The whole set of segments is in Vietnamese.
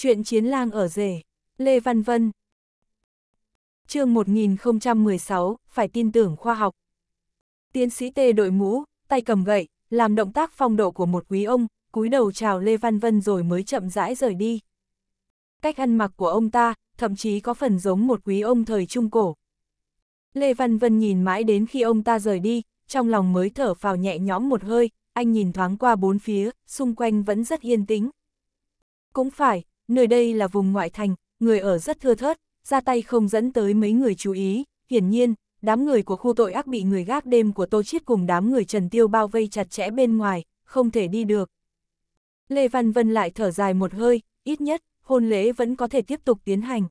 Chuyện chiến lang ở rể, Lê Văn Vân. chương 1016, phải tin tưởng khoa học. Tiến sĩ tê đội mũ, tay cầm gậy, làm động tác phong độ của một quý ông, cúi đầu chào Lê Văn Vân rồi mới chậm rãi rời đi. Cách ăn mặc của ông ta, thậm chí có phần giống một quý ông thời Trung Cổ. Lê Văn Vân nhìn mãi đến khi ông ta rời đi, trong lòng mới thở phào nhẹ nhõm một hơi, anh nhìn thoáng qua bốn phía, xung quanh vẫn rất yên tĩnh. Cũng phải, Nơi đây là vùng ngoại thành, người ở rất thưa thớt, ra tay không dẫn tới mấy người chú ý, hiển nhiên, đám người của khu tội ác bị người gác đêm của Tô Chiết cùng đám người Trần Tiêu bao vây chặt chẽ bên ngoài, không thể đi được. Lê Văn Vân lại thở dài một hơi, ít nhất, hôn lễ vẫn có thể tiếp tục tiến hành.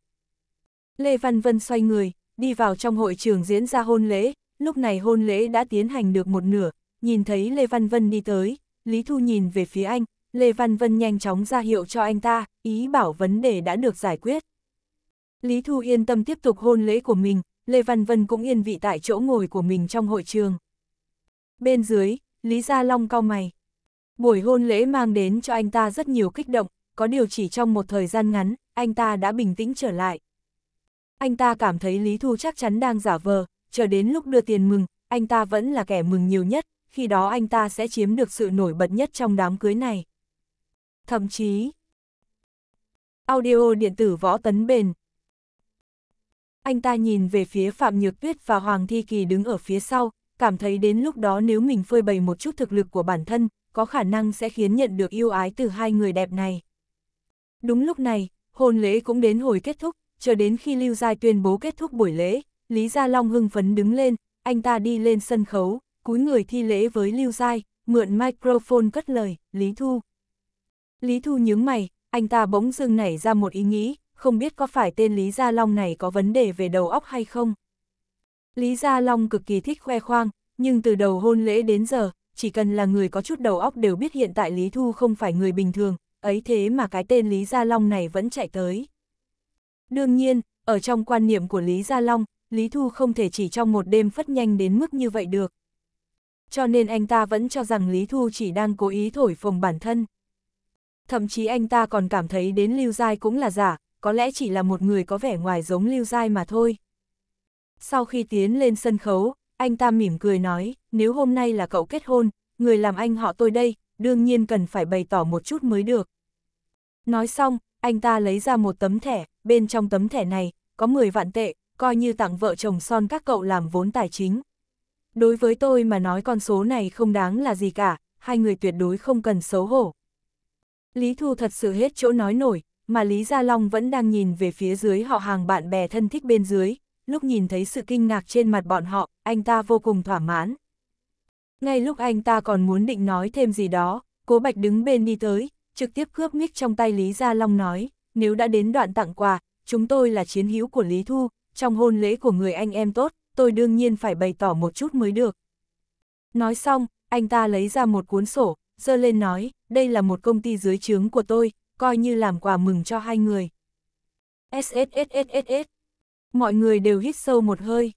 Lê Văn Vân xoay người, đi vào trong hội trường diễn ra hôn lễ, lúc này hôn lễ đã tiến hành được một nửa, nhìn thấy Lê Văn Vân đi tới, Lý Thu nhìn về phía anh, Lê Văn Vân nhanh chóng ra hiệu cho anh ta, ý bảo vấn đề đã được giải quyết. Lý Thu yên tâm tiếp tục hôn lễ của mình, Lê Văn Vân cũng yên vị tại chỗ ngồi của mình trong hội trường. Bên dưới, Lý Gia Long cau mày. Buổi hôn lễ mang đến cho anh ta rất nhiều kích động, có điều chỉ trong một thời gian ngắn, anh ta đã bình tĩnh trở lại. Anh ta cảm thấy Lý Thu chắc chắn đang giả vờ, chờ đến lúc đưa tiền mừng, anh ta vẫn là kẻ mừng nhiều nhất, khi đó anh ta sẽ chiếm được sự nổi bật nhất trong đám cưới này thậm chí audio điện tử võ tấn bền. Anh ta nhìn về phía Phạm Nhược Tuyết và Hoàng Thi Kỳ đứng ở phía sau, cảm thấy đến lúc đó nếu mình phơi bày một chút thực lực của bản thân, có khả năng sẽ khiến nhận được yêu ái từ hai người đẹp này. Đúng lúc này, hôn lễ cũng đến hồi kết thúc, chờ đến khi Lưu Giai tuyên bố kết thúc buổi lễ, Lý Gia Long hưng phấn đứng lên, anh ta đi lên sân khấu, cúi người thi lễ với Lưu Giai, mượn microphone cất lời, Lý Thu. Lý Thu nhướng mày, anh ta bỗng dưng nảy ra một ý nghĩ, không biết có phải tên Lý Gia Long này có vấn đề về đầu óc hay không. Lý Gia Long cực kỳ thích khoe khoang, nhưng từ đầu hôn lễ đến giờ, chỉ cần là người có chút đầu óc đều biết hiện tại Lý Thu không phải người bình thường, ấy thế mà cái tên Lý Gia Long này vẫn chạy tới. Đương nhiên, ở trong quan niệm của Lý Gia Long, Lý Thu không thể chỉ trong một đêm phất nhanh đến mức như vậy được. Cho nên anh ta vẫn cho rằng Lý Thu chỉ đang cố ý thổi phồng bản thân thậm chí anh ta còn cảm thấy đến Lưu Giai cũng là giả, có lẽ chỉ là một người có vẻ ngoài giống Lưu Giai mà thôi. Sau khi tiến lên sân khấu, anh ta mỉm cười nói, nếu hôm nay là cậu kết hôn, người làm anh họ tôi đây, đương nhiên cần phải bày tỏ một chút mới được. Nói xong, anh ta lấy ra một tấm thẻ, bên trong tấm thẻ này, có 10 vạn tệ, coi như tặng vợ chồng son các cậu làm vốn tài chính. Đối với tôi mà nói con số này không đáng là gì cả, hai người tuyệt đối không cần xấu hổ. Lý Thu thật sự hết chỗ nói nổi, mà Lý Gia Long vẫn đang nhìn về phía dưới họ hàng bạn bè thân thích bên dưới, lúc nhìn thấy sự kinh ngạc trên mặt bọn họ, anh ta vô cùng thỏa mãn. Ngay lúc anh ta còn muốn định nói thêm gì đó, cố Bạch đứng bên đi tới, trực tiếp cướp mic trong tay Lý Gia Long nói, nếu đã đến đoạn tặng quà, chúng tôi là chiến hữu của Lý Thu, trong hôn lễ của người anh em tốt, tôi đương nhiên phải bày tỏ một chút mới được. Nói xong, anh ta lấy ra một cuốn sổ, dơ lên nói, đây là một công ty dưới trướng của tôi, coi như làm quà mừng cho hai người. SSSSSS. Mọi người đều hít sâu một hơi.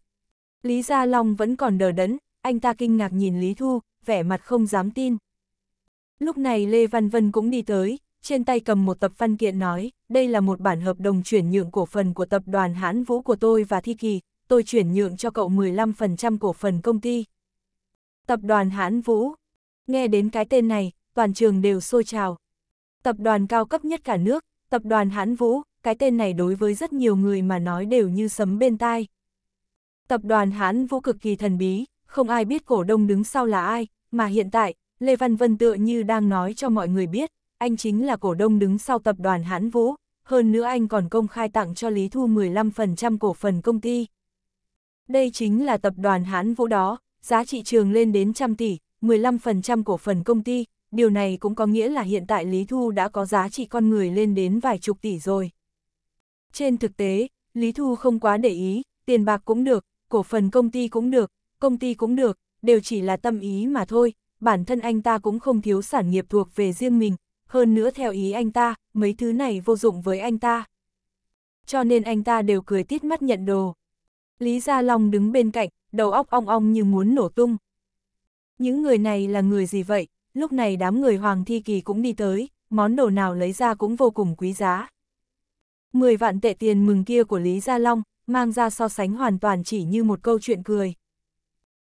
Lý Gia Long vẫn còn đờ đẫn, anh ta kinh ngạc nhìn Lý Thu, vẻ mặt không dám tin. Lúc này Lê Văn Vân cũng đi tới, trên tay cầm một tập văn kiện nói, đây là một bản hợp đồng chuyển nhượng cổ phần của tập đoàn Hãn Vũ của tôi và Thi Kỳ, tôi chuyển nhượng cho cậu 15% cổ phần công ty. Tập đoàn Hãn Vũ Nghe đến cái tên này, toàn trường đều sôi trào. Tập đoàn cao cấp nhất cả nước, tập đoàn Hãn Vũ, cái tên này đối với rất nhiều người mà nói đều như sấm bên tai. Tập đoàn Hãn Vũ cực kỳ thần bí, không ai biết cổ đông đứng sau là ai, mà hiện tại, Lê Văn Vân tựa như đang nói cho mọi người biết, anh chính là cổ đông đứng sau tập đoàn Hãn Vũ, hơn nữa anh còn công khai tặng cho Lý Thu 15% cổ phần công ty. Đây chính là tập đoàn Hãn Vũ đó, giá trị trường lên đến trăm tỷ, 15% cổ phần công ty, điều này cũng có nghĩa là hiện tại Lý Thu đã có giá trị con người lên đến vài chục tỷ rồi. Trên thực tế, Lý Thu không quá để ý, tiền bạc cũng được, cổ phần công ty cũng được, công ty cũng được, đều chỉ là tâm ý mà thôi, bản thân anh ta cũng không thiếu sản nghiệp thuộc về riêng mình, hơn nữa theo ý anh ta, mấy thứ này vô dụng với anh ta. Cho nên anh ta đều cười tít mắt nhận đồ. Lý Gia Long đứng bên cạnh, đầu óc ong ong như muốn nổ tung, những người này là người gì vậy? Lúc này đám người Hoàng Thi Kỳ cũng đi tới, món đồ nào lấy ra cũng vô cùng quý giá. mười vạn tệ tiền mừng kia của Lý Gia Long, mang ra so sánh hoàn toàn chỉ như một câu chuyện cười.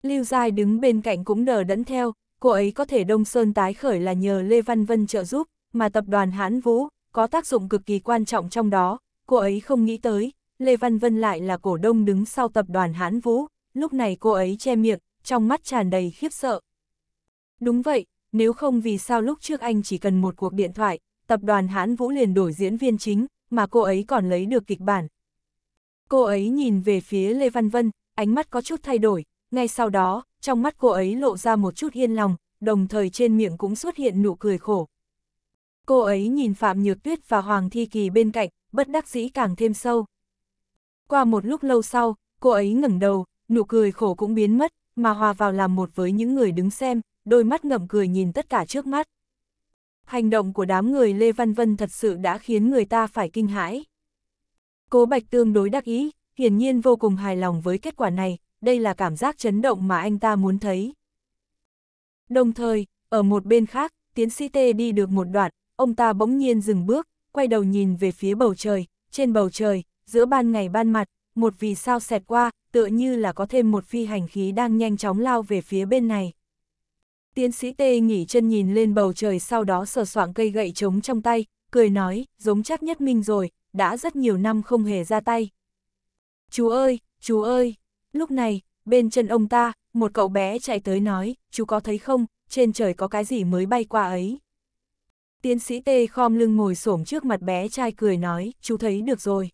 Lưu Giai đứng bên cạnh cũng đờ đẫn theo, cô ấy có thể đông sơn tái khởi là nhờ Lê Văn Vân trợ giúp, mà tập đoàn Hãn Vũ có tác dụng cực kỳ quan trọng trong đó, cô ấy không nghĩ tới, Lê Văn Vân lại là cổ đông đứng sau tập đoàn Hãn Vũ, lúc này cô ấy che miệng, trong mắt tràn đầy khiếp sợ. Đúng vậy, nếu không vì sao lúc trước anh chỉ cần một cuộc điện thoại, tập đoàn Hãn Vũ liền đổi diễn viên chính, mà cô ấy còn lấy được kịch bản. Cô ấy nhìn về phía Lê Văn Vân, ánh mắt có chút thay đổi, ngay sau đó, trong mắt cô ấy lộ ra một chút yên lòng, đồng thời trên miệng cũng xuất hiện nụ cười khổ. Cô ấy nhìn Phạm Nhược Tuyết và Hoàng Thi Kỳ bên cạnh, bất đắc dĩ càng thêm sâu. Qua một lúc lâu sau, cô ấy ngẩng đầu, nụ cười khổ cũng biến mất, mà hòa vào làm một với những người đứng xem, đôi mắt ngậm cười nhìn tất cả trước mắt. Hành động của đám người Lê Văn Vân thật sự đã khiến người ta phải kinh hãi. Cố Bạch tương đối đắc ý, hiển nhiên vô cùng hài lòng với kết quả này, đây là cảm giác chấn động mà anh ta muốn thấy. Đồng thời, ở một bên khác, tiến sĩ Tê đi được một đoạn, ông ta bỗng nhiên dừng bước, quay đầu nhìn về phía bầu trời, trên bầu trời, giữa ban ngày ban mặt, một vì sao xẹt qua, tựa như là có thêm một phi hành khí đang nhanh chóng lao về phía bên này. Tiến sĩ Tê nghỉ chân nhìn lên bầu trời sau đó sờ soạng cây gậy trống trong tay, cười nói, giống chắc nhất minh rồi, đã rất nhiều năm không hề ra tay. Chú ơi, chú ơi, lúc này, bên chân ông ta, một cậu bé chạy tới nói, chú có thấy không, trên trời có cái gì mới bay qua ấy. Tiến sĩ Tê khom lưng ngồi xổm trước mặt bé trai cười nói, chú thấy được rồi.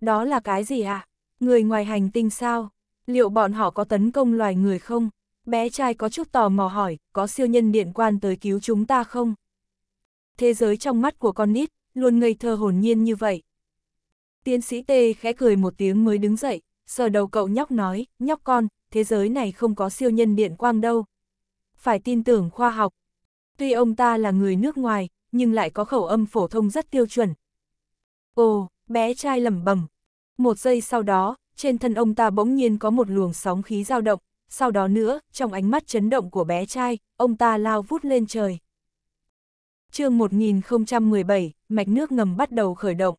Đó là cái gì ạ? À? Người ngoài hành tinh sao? Liệu bọn họ có tấn công loài người không? Bé trai có chút tò mò hỏi, có siêu nhân điện quan tới cứu chúng ta không? Thế giới trong mắt của con nít, luôn ngây thơ hồn nhiên như vậy. Tiến sĩ Tê khẽ cười một tiếng mới đứng dậy, sờ đầu cậu nhóc nói, nhóc con, thế giới này không có siêu nhân điện quang đâu. Phải tin tưởng khoa học. Tuy ông ta là người nước ngoài, nhưng lại có khẩu âm phổ thông rất tiêu chuẩn. Ồ, bé trai lẩm bẩm, một giây sau đó, trên thân ông ta bỗng nhiên có một luồng sóng khí dao động, sau đó nữa, trong ánh mắt chấn động của bé trai, ông ta lao vút lên trời. chương 1017, mạch nước ngầm bắt đầu khởi động.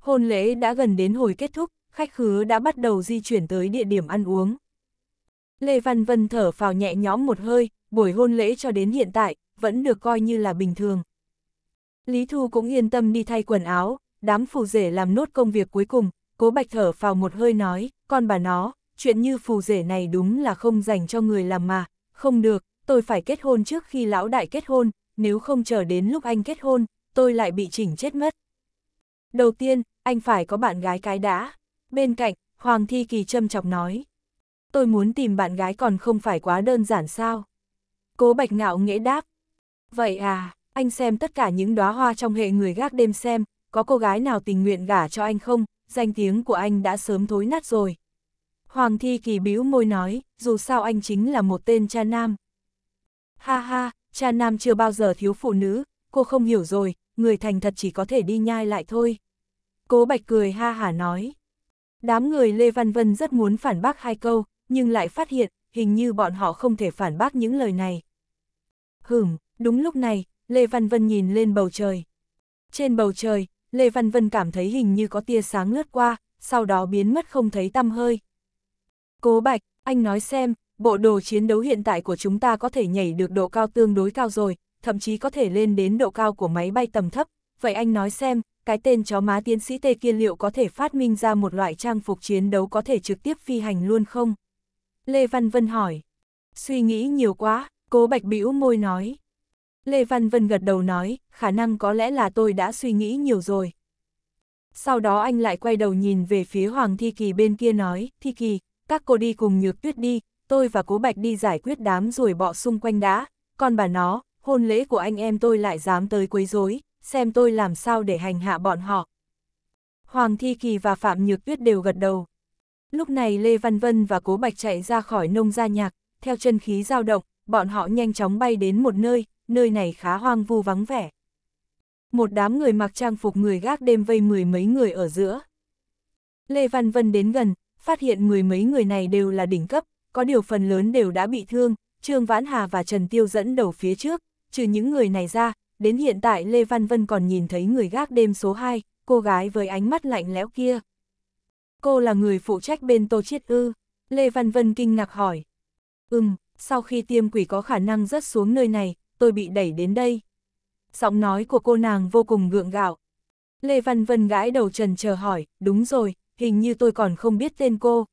Hôn lễ đã gần đến hồi kết thúc, khách khứa đã bắt đầu di chuyển tới địa điểm ăn uống. Lê Văn Vân thở phào nhẹ nhõm một hơi, buổi hôn lễ cho đến hiện tại, vẫn được coi như là bình thường. Lý Thu cũng yên tâm đi thay quần áo, đám phù rể làm nốt công việc cuối cùng, cố bạch thở vào một hơi nói, con bà nó, chuyện như phù rể này đúng là không dành cho người làm mà, không được, tôi phải kết hôn trước khi lão đại kết hôn, nếu không chờ đến lúc anh kết hôn, tôi lại bị chỉnh chết mất. Đầu tiên, anh phải có bạn gái cái đã. Bên cạnh, Hoàng Thi Kỳ châm chọc nói. Tôi muốn tìm bạn gái còn không phải quá đơn giản sao? Cố Bạch Ngạo nghễ đáp. Vậy à, anh xem tất cả những đóa hoa trong hệ người gác đêm xem, có cô gái nào tình nguyện gả cho anh không, danh tiếng của anh đã sớm thối nát rồi. Hoàng Thi Kỳ bĩu môi nói, dù sao anh chính là một tên cha nam. Ha ha, cha nam chưa bao giờ thiếu phụ nữ, cô không hiểu rồi, người thành thật chỉ có thể đi nhai lại thôi. Cố Bạch cười ha hả nói. Đám người Lê Văn Vân rất muốn phản bác hai câu, nhưng lại phát hiện, hình như bọn họ không thể phản bác những lời này. Hửm, đúng lúc này, Lê Văn Vân nhìn lên bầu trời. Trên bầu trời, Lê Văn Vân cảm thấy hình như có tia sáng lướt qua, sau đó biến mất không thấy tăm hơi. Cố Bạch, anh nói xem, bộ đồ chiến đấu hiện tại của chúng ta có thể nhảy được độ cao tương đối cao rồi, thậm chí có thể lên đến độ cao của máy bay tầm thấp. Vậy anh nói xem, cái tên chó má tiến sĩ Tê kia liệu có thể phát minh ra một loại trang phục chiến đấu có thể trực tiếp phi hành luôn không? Lê Văn Vân hỏi. Suy nghĩ nhiều quá, cố Bạch bĩu môi nói. Lê Văn Vân gật đầu nói, khả năng có lẽ là tôi đã suy nghĩ nhiều rồi. Sau đó anh lại quay đầu nhìn về phía Hoàng Thi Kỳ bên kia nói, Thi Kỳ, các cô đi cùng nhược tuyết đi, tôi và Cố Bạch đi giải quyết đám rồi bọ xung quanh đã, còn bà nó, hôn lễ của anh em tôi lại dám tới quấy rối, xem tôi làm sao để hành hạ bọn họ. Hoàng Thi Kỳ và Phạm Nhược Tuyết đều gật đầu. Lúc này Lê Văn Vân và Cố Bạch chạy ra khỏi nông gia nhạc, theo chân khí dao động, bọn họ nhanh chóng bay đến một nơi, nơi này khá hoang vu vắng vẻ. Một đám người mặc trang phục người gác đêm vây mười mấy người ở giữa. Lê Văn Vân đến gần, phát hiện mười mấy người này đều là đỉnh cấp, có điều phần lớn đều đã bị thương, Trương Vãn Hà và Trần Tiêu dẫn đầu phía trước, trừ những người này ra, đến hiện tại Lê Văn Vân còn nhìn thấy người gác đêm số 2, cô gái với ánh mắt lạnh lẽo kia. Cô là người phụ trách bên Tô Chiết Ư, Lê Văn Vân kinh ngạc hỏi. Ừm, sau khi tiêm quỷ có khả năng rớt xuống nơi này, tôi bị đẩy đến đây. Giọng nói của cô nàng vô cùng gượng gạo. Lê Văn Vân gãi đầu trần chờ hỏi, đúng rồi, hình như tôi còn không biết tên cô.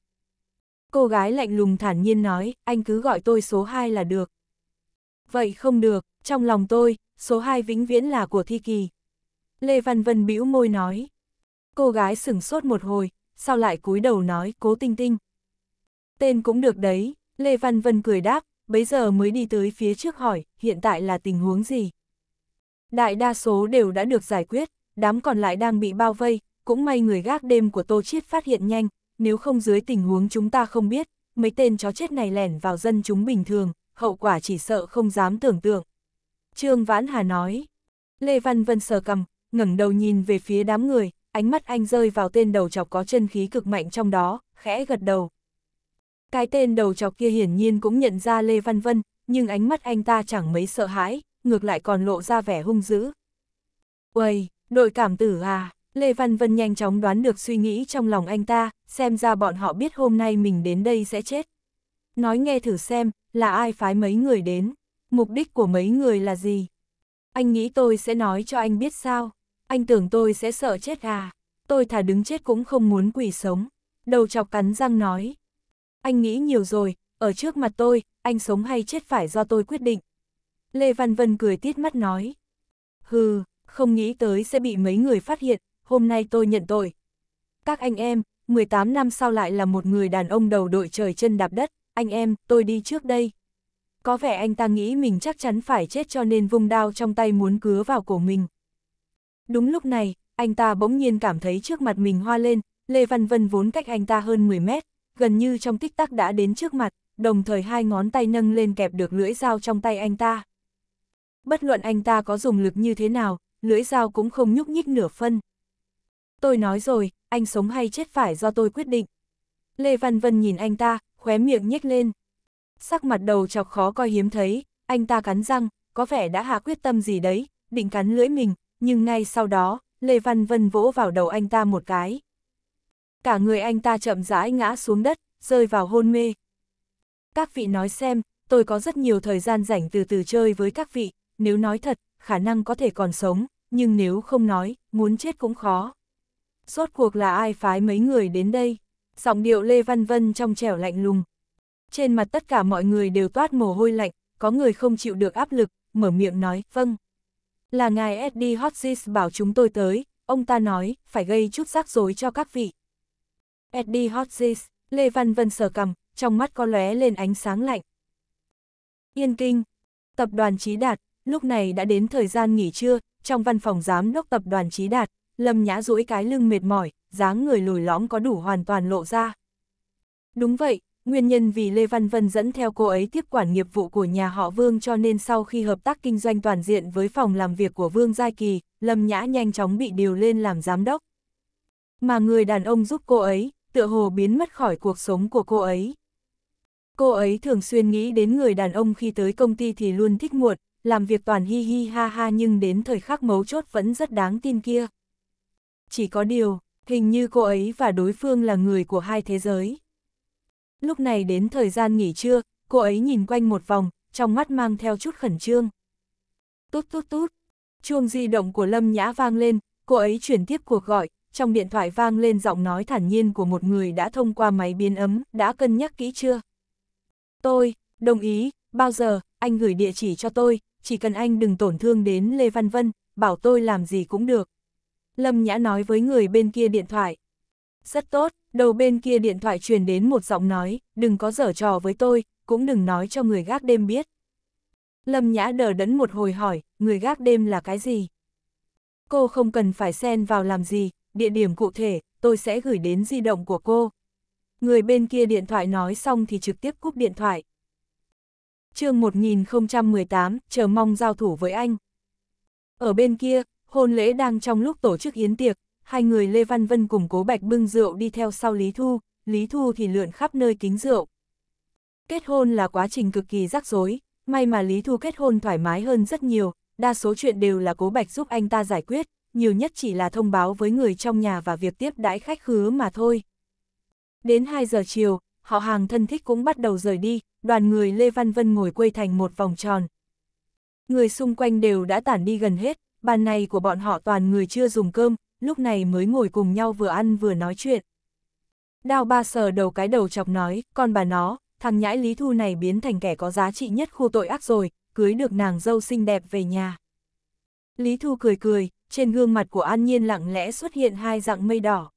Cô gái lạnh lùng thản nhiên nói, anh cứ gọi tôi số 2 là được. Vậy không được, trong lòng tôi, số 2 vĩnh viễn là của Thi Kỳ. Lê Văn Vân bĩu môi nói. Cô gái sửng sốt một hồi, sau lại cúi đầu nói cố tinh tinh. Tên cũng được đấy, Lê Văn Vân cười đáp, bấy giờ mới đi tới phía trước hỏi, hiện tại là tình huống gì? Đại đa số đều đã được giải quyết, đám còn lại đang bị bao vây, cũng may người gác đêm của Tô Chiết phát hiện nhanh, nếu không dưới tình huống chúng ta không biết, mấy tên chó chết này lẻn vào dân chúng bình thường, hậu quả chỉ sợ không dám tưởng tượng. Trương Vãn Hà nói, Lê Văn Vân sờ cầm, ngẩng đầu nhìn về phía đám người, ánh mắt anh rơi vào tên đầu chọc có chân khí cực mạnh trong đó, khẽ gật đầu. Cái tên đầu chọc kia hiển nhiên cũng nhận ra Lê Văn Vân, nhưng ánh mắt anh ta chẳng mấy sợ hãi, ngược lại còn lộ ra vẻ hung dữ. Uầy, đội cảm tử à, Lê Văn Vân nhanh chóng đoán được suy nghĩ trong lòng anh ta, xem ra bọn họ biết hôm nay mình đến đây sẽ chết. Nói nghe thử xem, là ai phái mấy người đến, mục đích của mấy người là gì? Anh nghĩ tôi sẽ nói cho anh biết sao, anh tưởng tôi sẽ sợ chết à, tôi thà đứng chết cũng không muốn quỷ sống. Đầu chọc cắn răng nói, anh nghĩ nhiều rồi, ở trước mặt tôi, anh sống hay chết phải do tôi quyết định. Lê Văn Vân cười tiết mắt nói. Hừ, không nghĩ tới sẽ bị mấy người phát hiện, hôm nay tôi nhận tội. Các anh em, 18 năm sau lại là một người đàn ông đầu đội trời chân đạp đất, anh em, tôi đi trước đây. Có vẻ anh ta nghĩ mình chắc chắn phải chết cho nên vung đao trong tay muốn cứa vào cổ mình. Đúng lúc này, anh ta bỗng nhiên cảm thấy trước mặt mình hoa lên, Lê Văn Vân vốn cách anh ta hơn 10 mét, gần như trong tích tắc đã đến trước mặt, đồng thời hai ngón tay nâng lên kẹp được lưỡi dao trong tay anh ta. Bất luận anh ta có dùng lực như thế nào, lưỡi dao cũng không nhúc nhích nửa phân. Tôi nói rồi, anh sống hay chết phải do tôi quyết định. Lê Văn Vân nhìn anh ta, khóe miệng nhếch lên. Sắc mặt đầu chọc khó coi hiếm thấy, anh ta cắn răng, có vẻ đã hạ quyết tâm gì đấy, định cắn lưỡi mình, nhưng ngay sau đó, Lê Văn Vân vỗ vào đầu anh ta một cái cả người anh ta chậm rãi ngã xuống đất, rơi vào hôn mê. Các vị nói xem, tôi có rất nhiều thời gian rảnh từ từ chơi với các vị, nếu nói thật, khả năng có thể còn sống, nhưng nếu không nói, muốn chết cũng khó. Rốt cuộc là ai phái mấy người đến đây? Giọng điệu Lê Văn Vân trong trẻo lạnh lùng. Trên mặt tất cả mọi người đều toát mồ hôi lạnh, có người không chịu được áp lực, mở miệng nói, vâng. Là ngài Eddie Hodges bảo chúng tôi tới, ông ta nói, phải gây chút rắc rối cho các vị. Eddie Hodges, Lê Văn Vân sờ cầm, trong mắt có lóe lên ánh sáng lạnh. Yên kinh, tập đoàn Chí Đạt, lúc này đã đến thời gian nghỉ trưa, trong văn phòng giám đốc tập đoàn Chí Đạt, Lâm Nhã duỗi cái lưng mệt mỏi, dáng người lùi lõm có đủ hoàn toàn lộ ra. Đúng vậy, nguyên nhân vì Lê Văn Vân dẫn theo cô ấy tiếp quản nghiệp vụ của nhà họ Vương cho nên sau khi hợp tác kinh doanh toàn diện với phòng làm việc của Vương Giai Kỳ, Lâm Nhã nhanh chóng bị điều lên làm giám đốc. Mà người đàn ông giúp cô ấy, tựa hồ biến mất khỏi cuộc sống của cô ấy. Cô ấy thường xuyên nghĩ đến người đàn ông khi tới công ty thì luôn thích muộn, làm việc toàn hi hi ha ha nhưng đến thời khắc mấu chốt vẫn rất đáng tin kia. Chỉ có điều, hình như cô ấy và đối phương là người của hai thế giới. Lúc này đến thời gian nghỉ trưa, cô ấy nhìn quanh một vòng, trong mắt mang theo chút khẩn trương. Tút tút tút, chuông di động của Lâm Nhã vang lên, cô ấy chuyển tiếp cuộc gọi, trong điện thoại vang lên giọng nói thản nhiên của một người đã thông qua máy biến ấm, đã cân nhắc kỹ chưa? Tôi, đồng ý, bao giờ, anh gửi địa chỉ cho tôi, chỉ cần anh đừng tổn thương đến Lê Văn Vân, bảo tôi làm gì cũng được. Lâm Nhã nói với người bên kia điện thoại. Rất tốt, đầu bên kia điện thoại truyền đến một giọng nói, đừng có dở trò với tôi, cũng đừng nói cho người gác đêm biết. Lâm Nhã đờ đẫn một hồi hỏi, người gác đêm là cái gì? Cô không cần phải xen vào làm gì, địa điểm cụ thể, tôi sẽ gửi đến di động của cô. Người bên kia điện thoại nói xong thì trực tiếp cúp điện thoại. chương 1018, chờ mong giao thủ với anh. Ở bên kia, hôn lễ đang trong lúc tổ chức yến tiệc, hai người Lê Văn Vân cùng cố bạch bưng rượu đi theo sau Lý Thu, Lý Thu thì lượn khắp nơi kính rượu. Kết hôn là quá trình cực kỳ rắc rối, may mà Lý Thu kết hôn thoải mái hơn rất nhiều, đa số chuyện đều là cố bạch giúp anh ta giải quyết, nhiều nhất chỉ là thông báo với người trong nhà và việc tiếp đãi khách khứa mà thôi. Đến 2 giờ chiều, họ hàng thân thích cũng bắt đầu rời đi, đoàn người Lê Văn Vân ngồi quây thành một vòng tròn. Người xung quanh đều đã tản đi gần hết, bàn này của bọn họ toàn người chưa dùng cơm, lúc này mới ngồi cùng nhau vừa ăn vừa nói chuyện. Đào ba sờ đầu cái đầu chọc nói, con bà nó, thằng nhãi Lý Thu này biến thành kẻ có giá trị nhất khu tội ác rồi, cưới được nàng dâu xinh đẹp về nhà. Lý Thu cười cười, trên gương mặt của An Nhiên lặng lẽ xuất hiện hai dạng mây đỏ.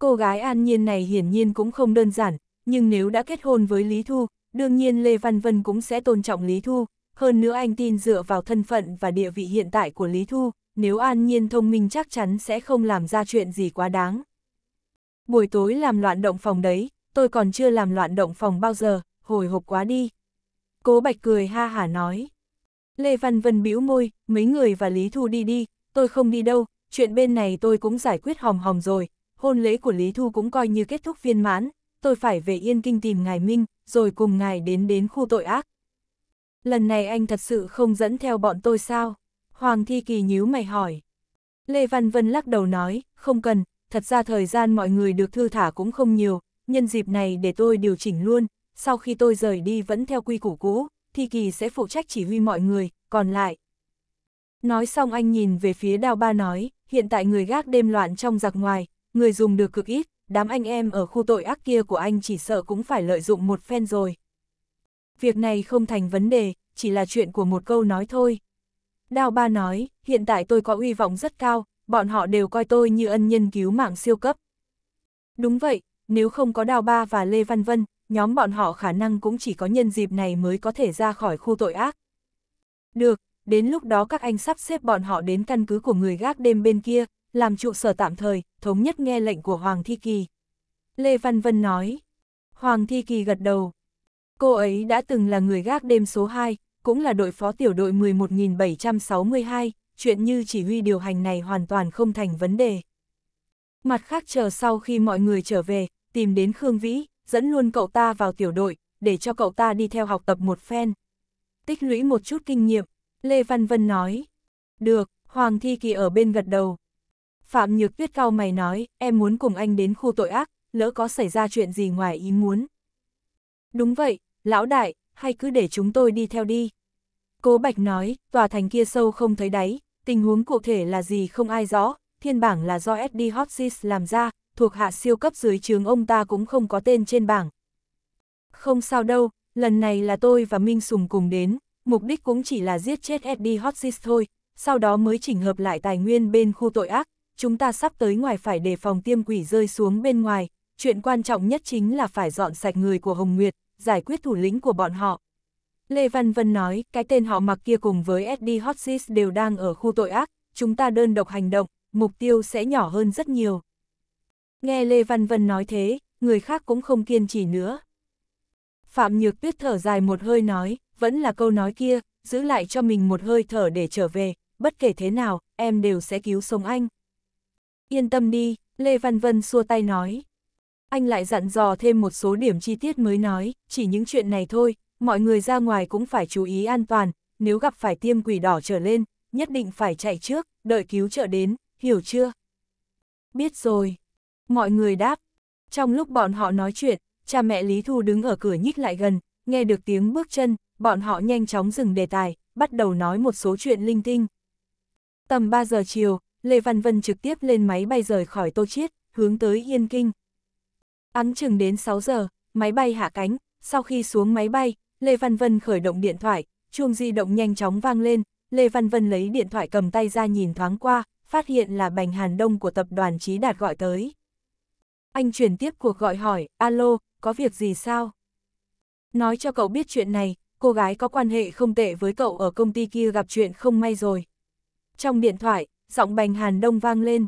Cô gái An Nhiên này hiển nhiên cũng không đơn giản, nhưng nếu đã kết hôn với Lý Thu, đương nhiên Lê Văn Vân cũng sẽ tôn trọng Lý Thu, hơn nữa anh tin dựa vào thân phận và địa vị hiện tại của Lý Thu, nếu An Nhiên thông minh chắc chắn sẽ không làm ra chuyện gì quá đáng. Buổi tối làm loạn động phòng đấy, tôi còn chưa làm loạn động phòng bao giờ, hồi hộp quá đi. Cố Bạch cười ha hả nói. Lê Văn Vân bĩu môi, mấy người và Lý Thu đi đi, tôi không đi đâu, chuyện bên này tôi cũng giải quyết hòm hòm rồi, hôn lễ của Lý Thu cũng coi như kết thúc viên mãn, tôi phải về Yên Kinh tìm ngài Minh, rồi cùng ngài đến đến khu tội ác. Lần này anh thật sự không dẫn theo bọn tôi sao? Hoàng Thi Kỳ nhíu mày hỏi. Lê Văn Vân lắc đầu nói, không cần, thật ra thời gian mọi người được thư thả cũng không nhiều, nhân dịp này để tôi điều chỉnh luôn, sau khi tôi rời đi vẫn theo quy củ cũ, Thi Kỳ sẽ phụ trách chỉ huy mọi người, còn lại, Nói xong anh nhìn về phía đào ba nói, hiện tại người gác đêm loạn trong giặc ngoài, người dùng được cực ít, đám anh em ở khu tội ác kia của anh chỉ sợ cũng phải lợi dụng một phen rồi. Việc này không thành vấn đề, chỉ là chuyện của một câu nói thôi. Đào ba nói, hiện tại tôi có uy vọng rất cao, bọn họ đều coi tôi như ân nhân cứu mạng siêu cấp. Đúng vậy, nếu không có Đào Ba và Lê Văn Vân, nhóm bọn họ khả năng cũng chỉ có nhân dịp này mới có thể ra khỏi khu tội ác. Được, đến lúc đó các anh sắp xếp bọn họ đến căn cứ của người gác đêm bên kia, làm trụ sở tạm thời, thống nhất nghe lệnh của Hoàng Thi Kỳ. Lê Văn Vân nói. Hoàng Thi Kỳ gật đầu. Cô ấy đã từng là người gác đêm số 2, cũng là đội phó tiểu đội 11.762, chuyện như chỉ huy điều hành này hoàn toàn không thành vấn đề. Mặt khác chờ sau khi mọi người trở về, tìm đến Khương Vĩ, dẫn luôn cậu ta vào tiểu đội, để cho cậu ta đi theo học tập một phen. Tích lũy một chút kinh nghiệm. Lê Văn Vân nói. Được, Hoàng Thi Kỳ ở bên gật đầu. Phạm Nhược Tuyết cao mày nói, em muốn cùng anh đến khu tội ác, lỡ có xảy ra chuyện gì ngoài ý muốn. Đúng vậy, lão đại, hay cứ để chúng tôi đi theo đi. Cố Bạch nói, tòa thành kia sâu không thấy đáy, tình huống cụ thể là gì không ai rõ, thiên bảng là do Eddie Hopsis làm ra, thuộc hạ siêu cấp dưới trường ông ta cũng không có tên trên bảng. Không sao đâu, lần này là tôi và Minh Sùng cùng đến, mục đích cũng chỉ là giết chết Eddie Hodges thôi, sau đó mới chỉnh hợp lại tài nguyên bên khu tội ác, chúng ta sắp tới ngoài phải đề phòng tiêm quỷ rơi xuống bên ngoài, chuyện quan trọng nhất chính là phải dọn sạch người của Hồng Nguyệt, giải quyết thủ lĩnh của bọn họ. Lê Văn Vân nói, cái tên họ mặc kia cùng với Eddie Hodges đều đang ở khu tội ác, chúng ta đơn độc hành động, mục tiêu sẽ nhỏ hơn rất nhiều. Nghe Lê Văn Vân nói thế, người khác cũng không kiên trì nữa. Phạm Nhược Tuyết thở dài một hơi nói, vẫn là câu nói kia, giữ lại cho mình một hơi thở để trở về, bất kể thế nào, em đều sẽ cứu sống anh. Yên tâm đi, Lê Văn Vân xua tay nói. Anh lại dặn dò thêm một số điểm chi tiết mới nói, chỉ những chuyện này thôi, mọi người ra ngoài cũng phải chú ý an toàn, nếu gặp phải tiêm quỷ đỏ trở lên, nhất định phải chạy trước, đợi cứu trợ đến, hiểu chưa? Biết rồi. Mọi người đáp. Trong lúc bọn họ nói chuyện, cha mẹ Lý Thu đứng ở cửa nhích lại gần, nghe được tiếng bước chân, bọn họ nhanh chóng dừng đề tài, bắt đầu nói một số chuyện linh tinh. Tầm 3 giờ chiều, Lê Văn Vân trực tiếp lên máy bay rời khỏi Tô Chiết, hướng tới Yên Kinh. Ắn chừng đến 6 giờ, máy bay hạ cánh, sau khi xuống máy bay, Lê Văn Vân khởi động điện thoại, chuông di động nhanh chóng vang lên, Lê Văn Vân lấy điện thoại cầm tay ra nhìn thoáng qua, phát hiện là Bành Hàn Đông của tập đoàn Trí Đạt gọi tới. Anh chuyển tiếp cuộc gọi hỏi, alo, có việc gì sao? Nói cho cậu biết chuyện này, cô gái có quan hệ không tệ với cậu ở công ty kia gặp chuyện không may rồi. Trong điện thoại, giọng bành hàn đông vang lên.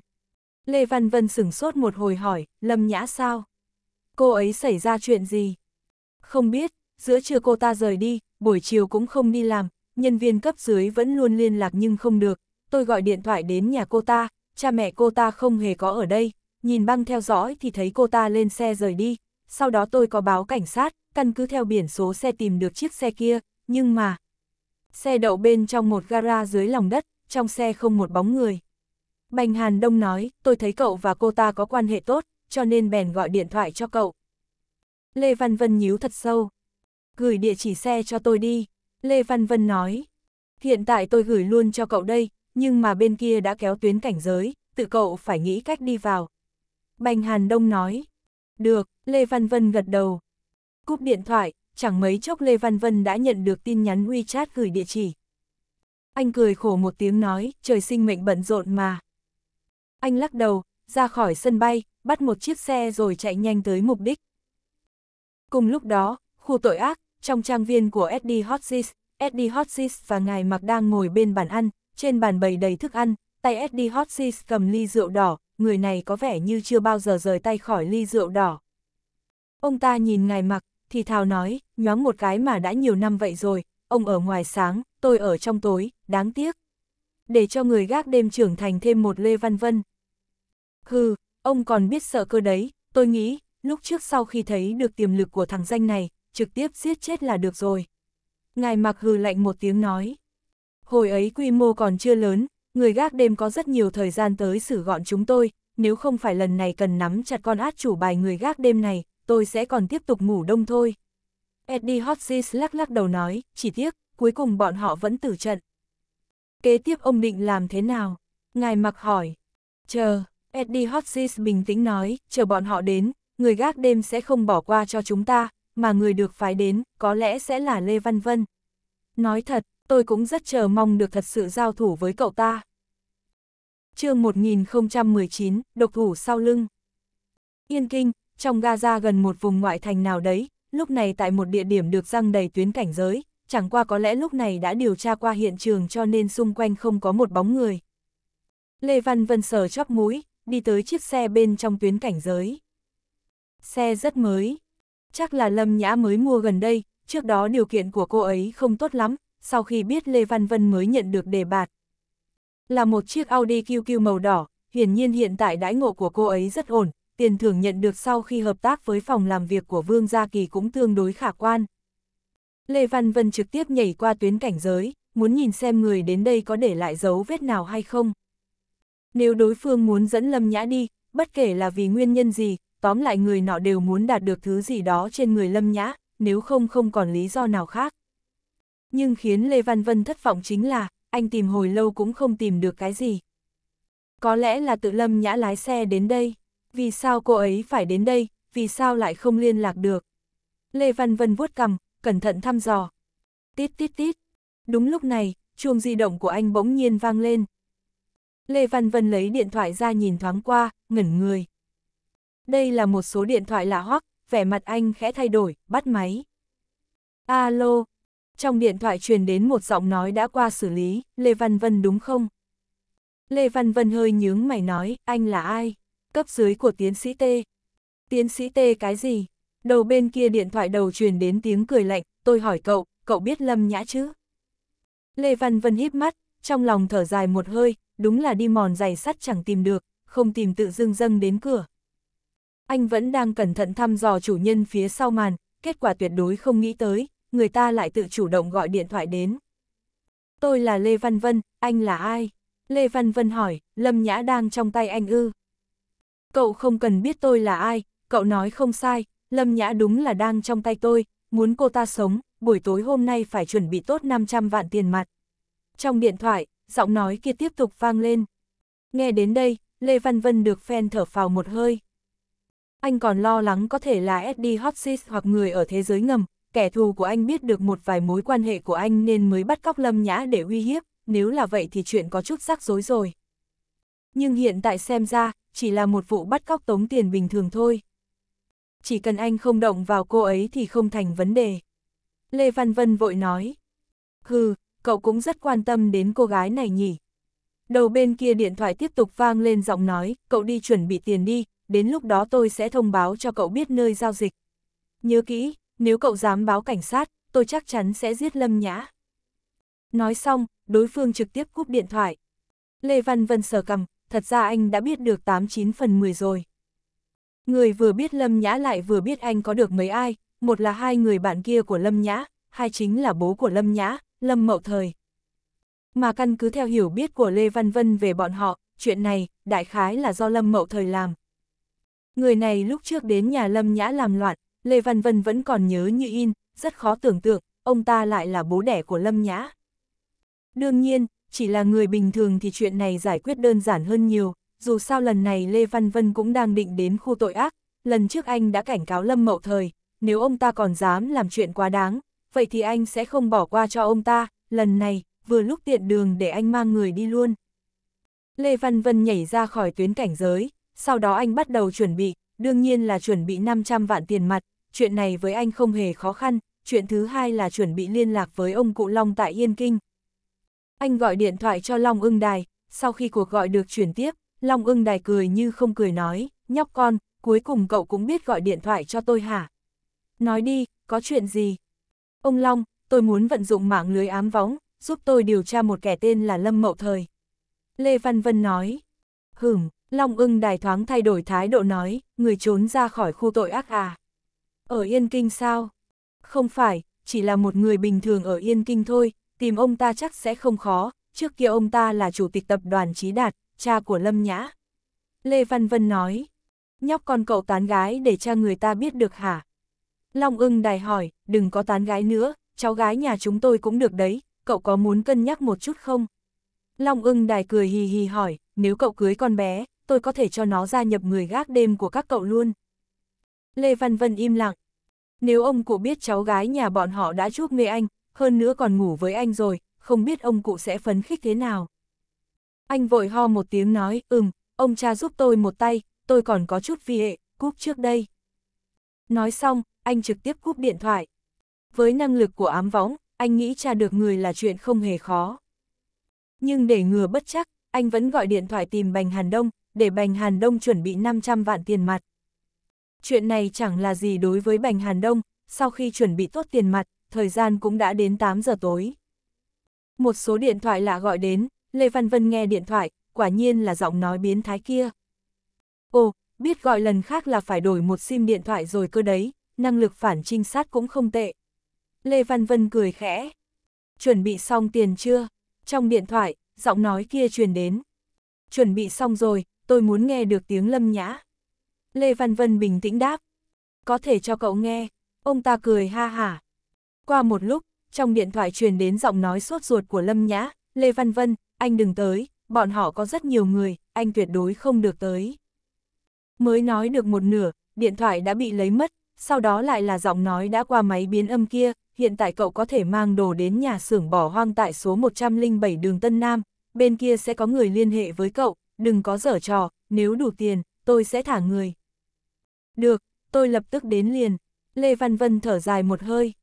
Lê Văn Vân sửng sốt một hồi hỏi, Lâm Nhã sao? Cô ấy xảy ra chuyện gì? Không biết, giữa trưa cô ta rời đi, buổi chiều cũng không đi làm, nhân viên cấp dưới vẫn luôn liên lạc nhưng không được. Tôi gọi điện thoại đến nhà cô ta, cha mẹ cô ta không hề có ở đây, nhìn băng theo dõi thì thấy cô ta lên xe rời đi, sau đó tôi có báo cảnh sát, căn cứ theo biển số xe tìm được chiếc xe kia, nhưng mà... Xe đậu bên trong một gara dưới lòng đất, trong xe không một bóng người. Bành Hàn Đông nói, tôi thấy cậu và cô ta có quan hệ tốt, cho nên bèn gọi điện thoại cho cậu. Lê Văn Vân nhíu thật sâu. Gửi địa chỉ xe cho tôi đi. Lê Văn Vân nói. Hiện tại tôi gửi luôn cho cậu đây, nhưng mà bên kia đã kéo tuyến cảnh giới, tự cậu phải nghĩ cách đi vào. Bành Hàn Đông nói. Được, Lê Văn Vân gật đầu, Cúp điện thoại, chẳng mấy chốc Lê Văn Vân đã nhận được tin nhắn WeChat gửi địa chỉ. Anh cười khổ một tiếng nói, trời sinh mệnh bận rộn mà. Anh lắc đầu, ra khỏi sân bay, bắt một chiếc xe rồi chạy nhanh tới mục đích. Cùng lúc đó, khu tội ác, trong trang viên của Eddie Hodges, Eddie Hodges và ngài mặc đang ngồi bên bàn ăn, trên bàn bày đầy thức ăn, tay Eddie Hodges cầm ly rượu đỏ, người này có vẻ như chưa bao giờ rời tay khỏi ly rượu đỏ. Ông ta nhìn ngài mặc, thì thào nói, nhoáng một cái mà đã nhiều năm vậy rồi, ông ở ngoài sáng, tôi ở trong tối, đáng tiếc. Để cho người gác đêm trưởng thành thêm một Lê Văn Vân. Hừ, ông còn biết sợ cơ đấy, tôi nghĩ, lúc trước sau khi thấy được tiềm lực của thằng danh này, trực tiếp giết chết là được rồi. Ngài mặc hừ lạnh một tiếng nói. Hồi ấy quy mô còn chưa lớn, người gác đêm có rất nhiều thời gian tới xử gọn chúng tôi, nếu không phải lần này cần nắm chặt con át chủ bài người gác đêm này, tôi sẽ còn tiếp tục ngủ đông thôi. Eddie Hodges lắc lắc đầu nói, chỉ tiếc, cuối cùng bọn họ vẫn tử trận. Kế tiếp ông định làm thế nào? Ngài mặc hỏi. Chờ, Eddie Hodges bình tĩnh nói, chờ bọn họ đến, người gác đêm sẽ không bỏ qua cho chúng ta, mà người được phái đến, có lẽ sẽ là Lê Văn Vân. Nói thật, tôi cũng rất chờ mong được thật sự giao thủ với cậu ta. chương 1019, độc thủ sau lưng. Yên Kinh, trong Gaza gần một vùng ngoại thành nào đấy, lúc này tại một địa điểm được răng đầy tuyến cảnh giới, chẳng qua có lẽ lúc này đã điều tra qua hiện trường cho nên xung quanh không có một bóng người. Lê Văn Vân sờ chóp mũi, đi tới chiếc xe bên trong tuyến cảnh giới. Xe rất mới, chắc là Lâm Nhã mới mua gần đây, trước đó điều kiện của cô ấy không tốt lắm, sau khi biết Lê Văn Vân mới nhận được đề bạt. Là một chiếc Audi QQ màu đỏ, hiển nhiên hiện tại đãi ngộ của cô ấy rất ổn, tiền thưởng nhận được sau khi hợp tác với phòng làm việc của Vương Gia Kỳ cũng tương đối khả quan. Lê Văn Vân trực tiếp nhảy qua tuyến cảnh giới, muốn nhìn xem người đến đây có để lại dấu vết nào hay không. Nếu đối phương muốn dẫn Lâm Nhã đi, bất kể là vì nguyên nhân gì, tóm lại người nọ đều muốn đạt được thứ gì đó trên người Lâm Nhã, nếu không không còn lý do nào khác. Nhưng khiến Lê Văn Vân thất vọng chính là, anh tìm hồi lâu cũng không tìm được cái gì. Có lẽ là tự Lâm Nhã lái xe đến đây. Vì sao cô ấy phải đến đây, vì sao lại không liên lạc được? Lê Văn Vân vuốt cầm, cẩn thận thăm dò. Tít tít tít. Đúng lúc này, chuông di động của anh bỗng nhiên vang lên. Lê Văn Vân lấy điện thoại ra nhìn thoáng qua, ngẩn người. Đây là một số điện thoại lạ hoắc, vẻ mặt anh khẽ thay đổi, bắt máy. Alo. Trong điện thoại truyền đến một giọng nói đã qua xử lý, Lê Văn Vân đúng không? Lê Văn Vân hơi nhướng mày nói, anh là ai? cấp dưới của tiến sĩ T. Tiến sĩ T cái gì? Đầu bên kia điện thoại đầu truyền đến tiếng cười lạnh, tôi hỏi cậu, cậu biết Lâm Nhã chứ? Lê Văn Vân híp mắt, trong lòng thở dài một hơi, đúng là đi mòn giày sắt chẳng tìm được, không tìm tự dưng dâng đến cửa. Anh vẫn đang cẩn thận thăm dò chủ nhân phía sau màn, kết quả tuyệt đối không nghĩ tới, người ta lại tự chủ động gọi điện thoại đến. Tôi là Lê Văn Vân, anh là ai? Lê Văn Vân hỏi, Lâm Nhã đang trong tay anh ư? cậu không cần biết tôi là ai, cậu nói không sai, Lâm Nhã đúng là đang trong tay tôi, muốn cô ta sống, buổi tối hôm nay phải chuẩn bị tốt 500 vạn tiền mặt. Trong điện thoại, giọng nói kia tiếp tục vang lên. Nghe đến đây, Lê Văn Vân được phen thở phào một hơi. Anh còn lo lắng có thể là sd Hotsis hoặc người ở thế giới ngầm, kẻ thù của anh biết được một vài mối quan hệ của anh nên mới bắt cóc Lâm Nhã để uy hiếp, nếu là vậy thì chuyện có chút rắc rối rồi. Nhưng hiện tại xem ra, chỉ là một vụ bắt cóc tống tiền bình thường thôi. Chỉ cần anh không động vào cô ấy thì không thành vấn đề. Lê Văn Vân vội nói. Hừ, cậu cũng rất quan tâm đến cô gái này nhỉ. Đầu bên kia điện thoại tiếp tục vang lên giọng nói, cậu đi chuẩn bị tiền đi, đến lúc đó tôi sẽ thông báo cho cậu biết nơi giao dịch. Nhớ kỹ, nếu cậu dám báo cảnh sát, tôi chắc chắn sẽ giết Lâm Nhã. Nói xong, đối phương trực tiếp cúp điện thoại. Lê Văn Vân sờ cầm, thật ra anh đã biết được 89 phần 10 rồi. Người vừa biết Lâm Nhã lại vừa biết anh có được mấy ai, một là hai người bạn kia của Lâm Nhã, hai chính là bố của Lâm Nhã, Lâm Mậu Thời. Mà căn cứ theo hiểu biết của Lê Văn Vân về bọn họ, chuyện này, đại khái là do Lâm Mậu Thời làm. Người này lúc trước đến nhà Lâm Nhã làm loạn, Lê Văn Vân vẫn còn nhớ như in, rất khó tưởng tượng, ông ta lại là bố đẻ của Lâm Nhã. Đương nhiên, chỉ là người bình thường thì chuyện này giải quyết đơn giản hơn nhiều, dù sao lần này Lê Văn Vân cũng đang định đến khu tội ác, lần trước anh đã cảnh cáo Lâm Mậu Thời, nếu ông ta còn dám làm chuyện quá đáng, vậy thì anh sẽ không bỏ qua cho ông ta, lần này, vừa lúc tiện đường để anh mang người đi luôn. Lê Văn Vân nhảy ra khỏi tuyến cảnh giới, sau đó anh bắt đầu chuẩn bị, đương nhiên là chuẩn bị 500 vạn tiền mặt, chuyện này với anh không hề khó khăn, chuyện thứ hai là chuẩn bị liên lạc với ông Cụ Long tại Yên Kinh, anh gọi điện thoại cho Long ưng đài, sau khi cuộc gọi được chuyển tiếp, Long ưng đài cười như không cười nói, nhóc con, cuối cùng cậu cũng biết gọi điện thoại cho tôi hả? Nói đi, có chuyện gì? Ông Long, tôi muốn vận dụng mạng lưới ám võng, giúp tôi điều tra một kẻ tên là Lâm Mậu Thời. Lê Văn Vân nói, hửm, Long ưng đài thoáng thay đổi thái độ nói, người trốn ra khỏi khu tội ác à? Ở Yên Kinh sao? Không phải, chỉ là một người bình thường ở Yên Kinh thôi, tìm ông ta chắc sẽ không khó, trước kia ông ta là chủ tịch tập đoàn Trí Đạt, cha của Lâm Nhã. Lê Văn Vân nói, nhóc con cậu tán gái để cha người ta biết được hả? Long ưng đài hỏi, đừng có tán gái nữa, cháu gái nhà chúng tôi cũng được đấy, cậu có muốn cân nhắc một chút không? Long ưng đài cười hì hì hỏi, nếu cậu cưới con bé, tôi có thể cho nó gia nhập người gác đêm của các cậu luôn. Lê Văn Vân im lặng. Nếu ông cụ biết cháu gái nhà bọn họ đã chuốc mê anh, hơn nữa còn ngủ với anh rồi, không biết ông cụ sẽ phấn khích thế nào. Anh vội ho một tiếng nói, ừm, ông cha giúp tôi một tay, tôi còn có chút vi hệ, cúp trước đây. Nói xong, anh trực tiếp cúp điện thoại. Với năng lực của ám võng, anh nghĩ tra được người là chuyện không hề khó. Nhưng để ngừa bất chắc, anh vẫn gọi điện thoại tìm Bành Hàn Đông, để Bành Hàn Đông chuẩn bị 500 vạn tiền mặt. Chuyện này chẳng là gì đối với Bành Hàn Đông, sau khi chuẩn bị tốt tiền mặt, thời gian cũng đã đến 8 giờ tối. Một số điện thoại lạ gọi đến, Lê Văn Vân nghe điện thoại, quả nhiên là giọng nói biến thái kia. Ồ, biết gọi lần khác là phải đổi một sim điện thoại rồi cơ đấy, năng lực phản trinh sát cũng không tệ. Lê Văn Vân cười khẽ. Chuẩn bị xong tiền chưa? Trong điện thoại, giọng nói kia truyền đến. Chuẩn bị xong rồi, tôi muốn nghe được tiếng lâm nhã. Lê Văn Vân bình tĩnh đáp. Có thể cho cậu nghe. Ông ta cười ha hả. Qua một lúc, trong điện thoại truyền đến giọng nói sốt ruột của Lâm Nhã, Lê Văn Vân, anh đừng tới, bọn họ có rất nhiều người, anh tuyệt đối không được tới. Mới nói được một nửa, điện thoại đã bị lấy mất, sau đó lại là giọng nói đã qua máy biến âm kia, hiện tại cậu có thể mang đồ đến nhà xưởng bỏ hoang tại số 107 đường Tân Nam, bên kia sẽ có người liên hệ với cậu, đừng có dở trò, nếu đủ tiền, tôi sẽ thả người. Được, tôi lập tức đến liền. Lê Văn Vân thở dài một hơi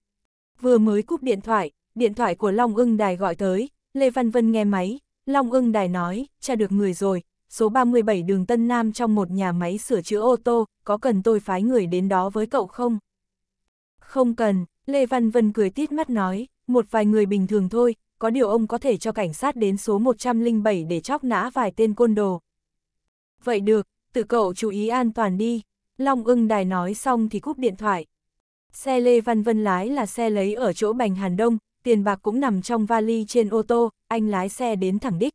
vừa mới cúp điện thoại, điện thoại của Long ưng đài gọi tới, Lê Văn Vân nghe máy, Long ưng đài nói, cha được người rồi, số 37 đường Tân Nam trong một nhà máy sửa chữa ô tô, có cần tôi phái người đến đó với cậu không? Không cần, Lê Văn Vân cười tít mắt nói, một vài người bình thường thôi, có điều ông có thể cho cảnh sát đến số 107 để chóc nã vài tên côn đồ. Vậy được, tự cậu chú ý an toàn đi, Long ưng đài nói xong thì cúp điện thoại, Xe Lê Văn Vân lái là xe lấy ở chỗ Bành Hàn Đông, tiền bạc cũng nằm trong vali trên ô tô, anh lái xe đến thẳng đích.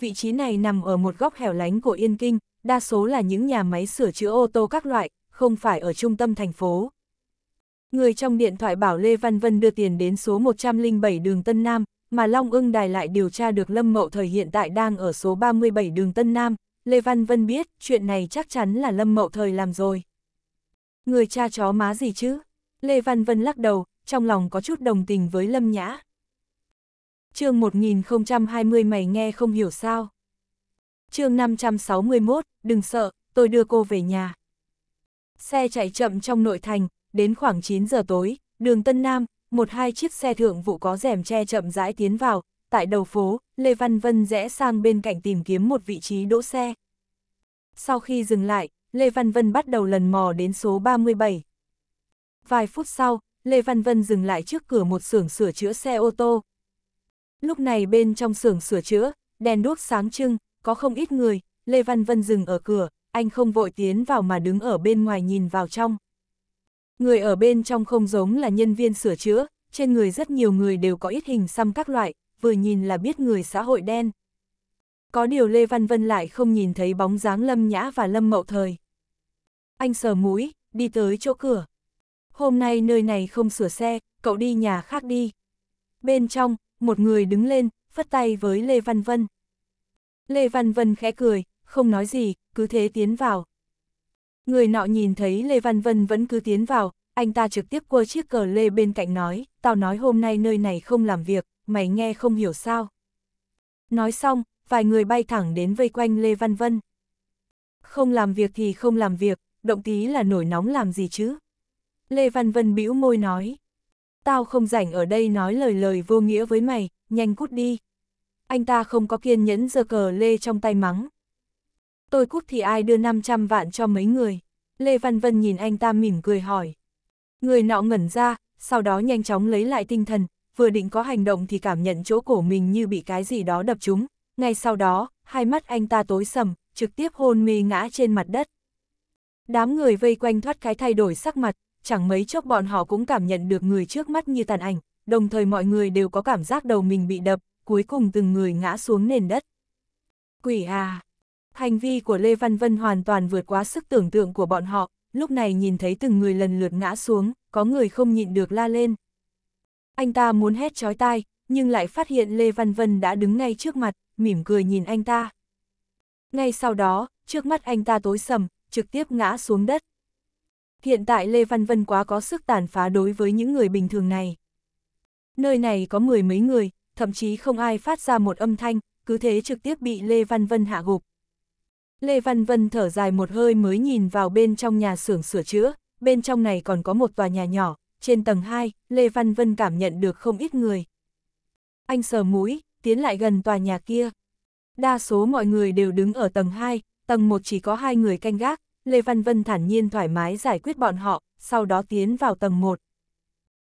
Vị trí này nằm ở một góc hẻo lánh của Yên Kinh, đa số là những nhà máy sửa chữa ô tô các loại, không phải ở trung tâm thành phố. Người trong điện thoại bảo Lê Văn Vân đưa tiền đến số 107 đường Tân Nam, mà Long ưng đài lại điều tra được Lâm Mậu Thời hiện tại đang ở số 37 đường Tân Nam. Lê Văn Vân biết, chuyện này chắc chắn là Lâm Mậu Thời làm rồi. Người cha chó má gì chứ? Lê Văn Vân lắc đầu, trong lòng có chút đồng tình với Lâm Nhã. chương 1020 mày nghe không hiểu sao. chương 561, đừng sợ, tôi đưa cô về nhà. Xe chạy chậm trong nội thành, đến khoảng 9 giờ tối, đường Tân Nam, một hai chiếc xe thượng vụ có rèm che chậm rãi tiến vào, tại đầu phố, Lê Văn Vân rẽ sang bên cạnh tìm kiếm một vị trí đỗ xe. Sau khi dừng lại, Lê Văn Vân bắt đầu lần mò đến số 37. Vài phút sau, Lê Văn Vân dừng lại trước cửa một xưởng sửa chữa xe ô tô. Lúc này bên trong xưởng sửa chữa, đèn đuốc sáng trưng, có không ít người, Lê Văn Vân dừng ở cửa, anh không vội tiến vào mà đứng ở bên ngoài nhìn vào trong. Người ở bên trong không giống là nhân viên sửa chữa, trên người rất nhiều người đều có ít hình xăm các loại, vừa nhìn là biết người xã hội đen. Có điều Lê Văn Vân lại không nhìn thấy bóng dáng Lâm Nhã và Lâm Mậu Thời. Anh sờ mũi, đi tới chỗ cửa. Hôm nay nơi này không sửa xe, cậu đi nhà khác đi. Bên trong, một người đứng lên, phất tay với Lê Văn Vân. Lê Văn Vân khẽ cười, không nói gì, cứ thế tiến vào. Người nọ nhìn thấy Lê Văn Vân vẫn cứ tiến vào, anh ta trực tiếp qua chiếc cờ lê bên cạnh nói, tao nói hôm nay nơi này không làm việc, mày nghe không hiểu sao. Nói xong, vài người bay thẳng đến vây quanh Lê Văn Vân. Không làm việc thì không làm việc, động tí là nổi nóng làm gì chứ? Lê Văn Vân bĩu môi nói. Tao không rảnh ở đây nói lời lời vô nghĩa với mày, nhanh cút đi. Anh ta không có kiên nhẫn giơ cờ Lê trong tay mắng. Tôi cút thì ai đưa 500 vạn cho mấy người? Lê Văn Vân nhìn anh ta mỉm cười hỏi. Người nọ ngẩn ra, sau đó nhanh chóng lấy lại tinh thần, vừa định có hành động thì cảm nhận chỗ cổ mình như bị cái gì đó đập trúng. Ngay sau đó, hai mắt anh ta tối sầm, trực tiếp hôn mê ngã trên mặt đất. Đám người vây quanh thoát cái thay đổi sắc mặt, chẳng mấy chốc bọn họ cũng cảm nhận được người trước mắt như tàn ảnh, đồng thời mọi người đều có cảm giác đầu mình bị đập, cuối cùng từng người ngã xuống nền đất. Quỷ à! Hành vi của Lê Văn Vân hoàn toàn vượt quá sức tưởng tượng của bọn họ, lúc này nhìn thấy từng người lần lượt ngã xuống, có người không nhịn được la lên. Anh ta muốn hét chói tai, nhưng lại phát hiện Lê Văn Vân đã đứng ngay trước mặt, mỉm cười nhìn anh ta. Ngay sau đó, trước mắt anh ta tối sầm, trực tiếp ngã xuống đất. Hiện tại Lê Văn Vân quá có sức tàn phá đối với những người bình thường này. Nơi này có mười mấy người, thậm chí không ai phát ra một âm thanh, cứ thế trực tiếp bị Lê Văn Vân hạ gục. Lê Văn Vân thở dài một hơi mới nhìn vào bên trong nhà xưởng sửa chữa, bên trong này còn có một tòa nhà nhỏ, trên tầng 2, Lê Văn Vân cảm nhận được không ít người. Anh sờ mũi, tiến lại gần tòa nhà kia. Đa số mọi người đều đứng ở tầng 2, tầng 1 chỉ có hai người canh gác, Lê Văn Vân thản nhiên thoải mái giải quyết bọn họ, sau đó tiến vào tầng 1.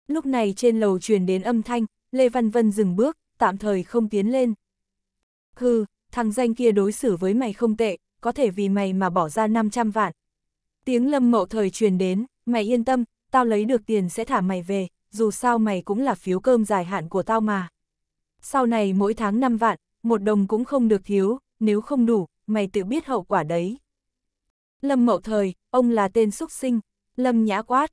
Lúc này trên lầu truyền đến âm thanh, Lê Văn Vân dừng bước, tạm thời không tiến lên. Hừ, thằng danh kia đối xử với mày không tệ, có thể vì mày mà bỏ ra 500 vạn. Tiếng lâm mậu thời truyền đến, mày yên tâm, tao lấy được tiền sẽ thả mày về, dù sao mày cũng là phiếu cơm dài hạn của tao mà. Sau này mỗi tháng 5 vạn, một đồng cũng không được thiếu, nếu không đủ, mày tự biết hậu quả đấy. Lâm Mậu Thời, ông là tên xúc sinh. Lâm Nhã quát.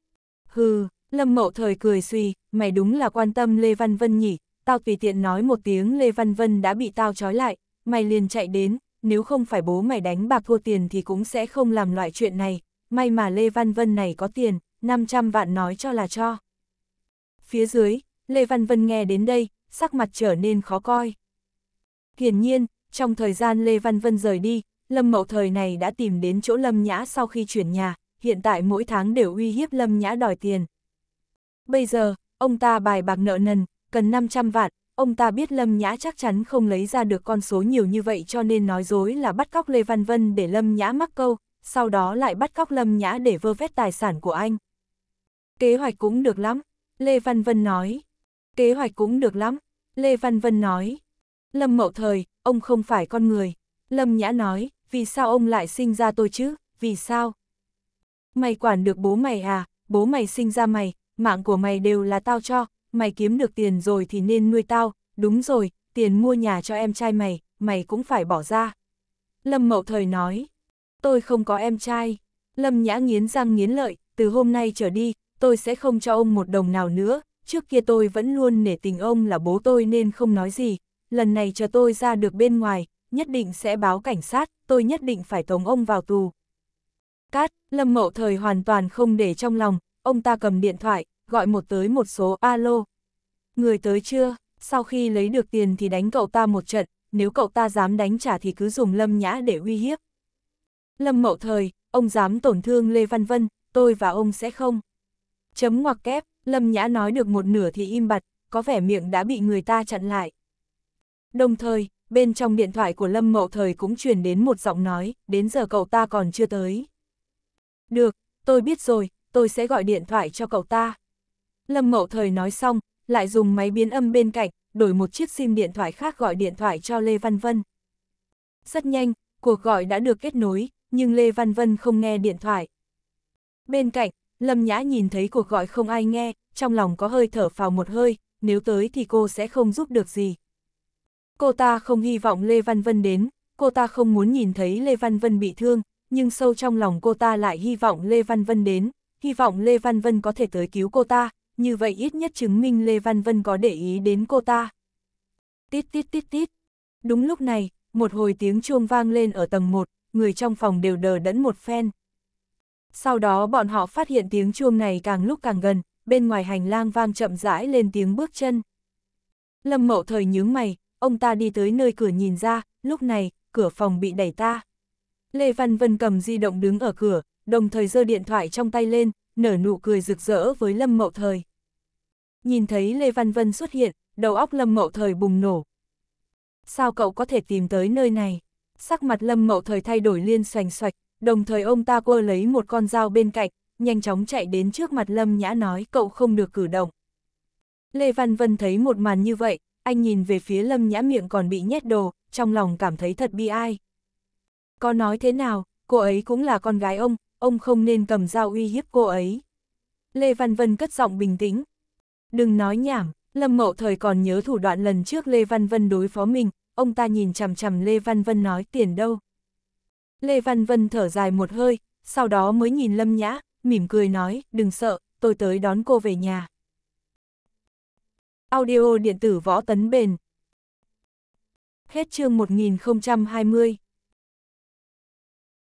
Hừ, Lâm Mậu Thời cười suy, mày đúng là quan tâm Lê Văn Vân nhỉ, tao tùy tiện nói một tiếng Lê Văn Vân đã bị tao trói lại, mày liền chạy đến, nếu không phải bố mày đánh bạc thua tiền thì cũng sẽ không làm loại chuyện này, may mà Lê Văn Vân này có tiền, 500 vạn nói cho là cho. Phía dưới, Lê Văn Vân nghe đến đây, sắc mặt trở nên khó coi. Hiển nhiên, trong thời gian Lê Văn Vân rời đi, Lâm Mậu thời này đã tìm đến chỗ Lâm Nhã sau khi chuyển nhà, hiện tại mỗi tháng đều uy hiếp Lâm Nhã đòi tiền. Bây giờ, ông ta bài bạc nợ nần, cần 500 vạn, ông ta biết Lâm Nhã chắc chắn không lấy ra được con số nhiều như vậy cho nên nói dối là bắt cóc Lê Văn Vân để Lâm Nhã mắc câu, sau đó lại bắt cóc Lâm Nhã để vơ vét tài sản của anh. Kế hoạch cũng được lắm, Lê Văn Vân nói. Kế hoạch cũng được lắm, Lê Văn Vân nói. Lâm Mậu Thời, ông không phải con người. Lâm Nhã nói, vì sao ông lại sinh ra tôi chứ, vì sao? Mày quản được bố mày à, bố mày sinh ra mày, mạng của mày đều là tao cho, mày kiếm được tiền rồi thì nên nuôi tao, đúng rồi, tiền mua nhà cho em trai mày, mày cũng phải bỏ ra. Lâm Mậu Thời nói, tôi không có em trai. Lâm Nhã nghiến răng nghiến lợi, từ hôm nay trở đi, tôi sẽ không cho ông một đồng nào nữa, trước kia tôi vẫn luôn nể tình ông là bố tôi nên không nói gì, lần này chờ tôi ra được bên ngoài, nhất định sẽ báo cảnh sát, tôi nhất định phải tống ông vào tù. Cát, Lâm Mậu Thời hoàn toàn không để trong lòng, ông ta cầm điện thoại, gọi một tới một số alo. Người tới chưa, sau khi lấy được tiền thì đánh cậu ta một trận, nếu cậu ta dám đánh trả thì cứ dùng Lâm Nhã để uy hiếp. Lâm Mậu Thời, ông dám tổn thương Lê Văn Vân, tôi và ông sẽ không. Chấm ngoặc kép, Lâm Nhã nói được một nửa thì im bặt, có vẻ miệng đã bị người ta chặn lại. Đồng thời, bên trong điện thoại của Lâm Mậu Thời cũng truyền đến một giọng nói, đến giờ cậu ta còn chưa tới. Được, tôi biết rồi, tôi sẽ gọi điện thoại cho cậu ta. Lâm Mậu Thời nói xong, lại dùng máy biến âm bên cạnh, đổi một chiếc sim điện thoại khác gọi điện thoại cho Lê Văn Vân. Rất nhanh, cuộc gọi đã được kết nối, nhưng Lê Văn Vân không nghe điện thoại. Bên cạnh, Lâm Nhã nhìn thấy cuộc gọi không ai nghe, trong lòng có hơi thở phào một hơi, nếu tới thì cô sẽ không giúp được gì. Cô ta không hy vọng Lê Văn Vân đến, cô ta không muốn nhìn thấy Lê Văn Vân bị thương, nhưng sâu trong lòng cô ta lại hy vọng Lê Văn Vân đến, hy vọng Lê Văn Vân có thể tới cứu cô ta, như vậy ít nhất chứng minh Lê Văn Vân có để ý đến cô ta. Tít tít tít tít. Đúng lúc này, một hồi tiếng chuông vang lên ở tầng 1, người trong phòng đều đờ đẫn một phen. Sau đó bọn họ phát hiện tiếng chuông này càng lúc càng gần, bên ngoài hành lang vang chậm rãi lên tiếng bước chân. Lâm Mậu Thời nhướng mày, ông ta đi tới nơi cửa nhìn ra, lúc này, cửa phòng bị đẩy ta. Lê Văn Vân cầm di động đứng ở cửa, đồng thời giơ điện thoại trong tay lên, nở nụ cười rực rỡ với Lâm Mậu Thời. Nhìn thấy Lê Văn Vân xuất hiện, đầu óc Lâm Mậu Thời bùng nổ. Sao cậu có thể tìm tới nơi này? Sắc mặt Lâm Mậu Thời thay đổi liên xoành xoạch, đồng thời ông ta quơ lấy một con dao bên cạnh, nhanh chóng chạy đến trước mặt Lâm Nhã nói cậu không được cử động. Lê Văn Vân thấy một màn như vậy, anh nhìn về phía lâm nhã miệng còn bị nhét đồ, trong lòng cảm thấy thật bi ai. Có nói thế nào, cô ấy cũng là con gái ông, ông không nên cầm dao uy hiếp cô ấy. Lê Văn Vân cất giọng bình tĩnh. Đừng nói nhảm, Lâm Mậu Thời còn nhớ thủ đoạn lần trước Lê Văn Vân đối phó mình, ông ta nhìn chằm chằm Lê Văn Vân nói tiền đâu. Lê Văn Vân thở dài một hơi, sau đó mới nhìn Lâm Nhã, mỉm cười nói, đừng sợ, tôi tới đón cô về nhà. Audio điện tử võ tấn bền. Hết chương 1020.